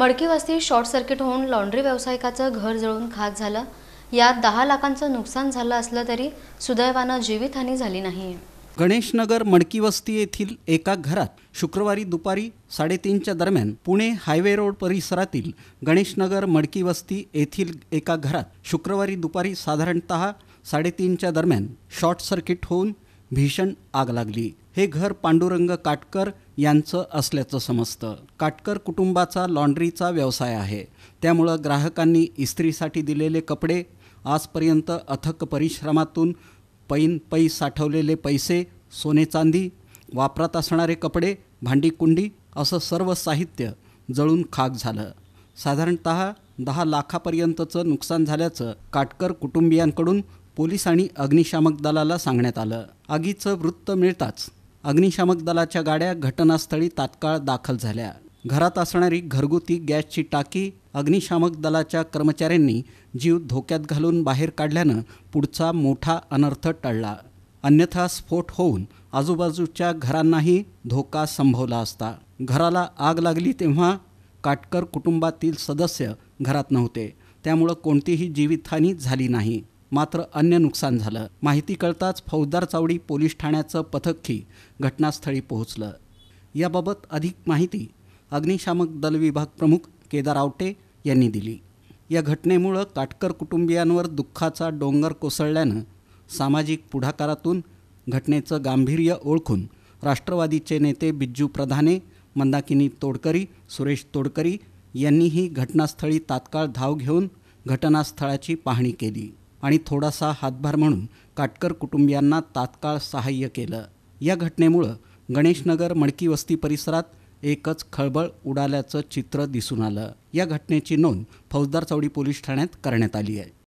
मडकी वस्ती short circuit होऊन लॉन्ड्री व्यावसायिकाचं घर जळून खाक झालं यात दहा लाखांचं नुकसान झालं असलं तरी सुदैवानं जीवितहानी झाली नाही गणेशनगर मडकी वस्ती येथील एका घरात शुक्रवारी दुपारी साडेतीनच्या दरम्यान पुणे हायवे रोड परिसरातील गणेशनगर मडकी वस्ती येथील एका घरात शुक्रवारी दुपारी साधारणत साडेतीनच्या दरम्यान शॉर्ट सर्किट होऊन भीषण आग लागली हे घर पांडुरंग काटकर यांचं असल्याचं समजतं काटकर कुटुंबाचा लॉन्ड्रीचा व्यवसाय आहे त्यामुळं ग्राहकांनी इस्त्रीसाठी दिलेले कपडे आजपर्यंत अथक परिश्रमातून पैन पै साठवलेले पैसे सोने चांदी वापरात असणारे कपडे भांडीकुंडी असं सर्व साहित्य जळून खाक झालं साधारणत दहा लाखापर्यंतचं नुकसान झाल्याचं काटकर कुटुंबियांकडून पोलीस आणि अग्निशामक दलाला सांगण्यात आलं आगीचं वृत्त मिळताच अग्निशामक दलाच्या गाड्या घटनास्थळी तात्काळ दाखल झाल्या घरात असणारी घरगुती गॅसची टाकी अग्निशामक दलाच्या कर्मचाऱ्यांनी जीव धोक्यात घालून बाहेर काढल्यानं पुढचा मोठा अनर्थ टळला अन्यथा स्फोट होऊन आजूबाजूच्या घरांनाही धोका संभवला असता घराला आग लागली तेव्हा काटकर कुटुंबातील सदस्य घरात नव्हते त्यामुळं कोणतीही जीवितहानी झाली नाही मात्र अन्य नुकसान झालं माहिती कळताच फौजदार चावडी पोलीस ठाण्याचं पथकही घटनास्थळी पोहोचलं याबाबत अधिक माहिती अग्निशामक दल विभाग प्रमुख केदार आवटे यांनी दिली या घटनेमुळं काटकर कुटुंबियांवर दुःखाचा डोंगर कोसळल्यानं सामाजिक पुढाकारातून घटनेचं गांभीर्य ओळखून राष्ट्रवादीचे नेते बिज्जू प्रधाने मंदाकिनी तोडकरी सुरेश तोडकरी यांनीही घटनास्थळी तात्काळ धाव घेऊन घटनास्थळाची पाहणी केली आणि थोडासा हातभार म्हणून काटकर कुटुंबियांना तात्काळ सहाय्य केलं या घटनेमुळं गणेशनगर मडकी वस्ती परिसरात एकच खळबळ उडाल्याचं चित्र दिसून आलं या घटनेची नोंद फौजदार चौडी पोलीस ठाण्यात करण्यात आली आहे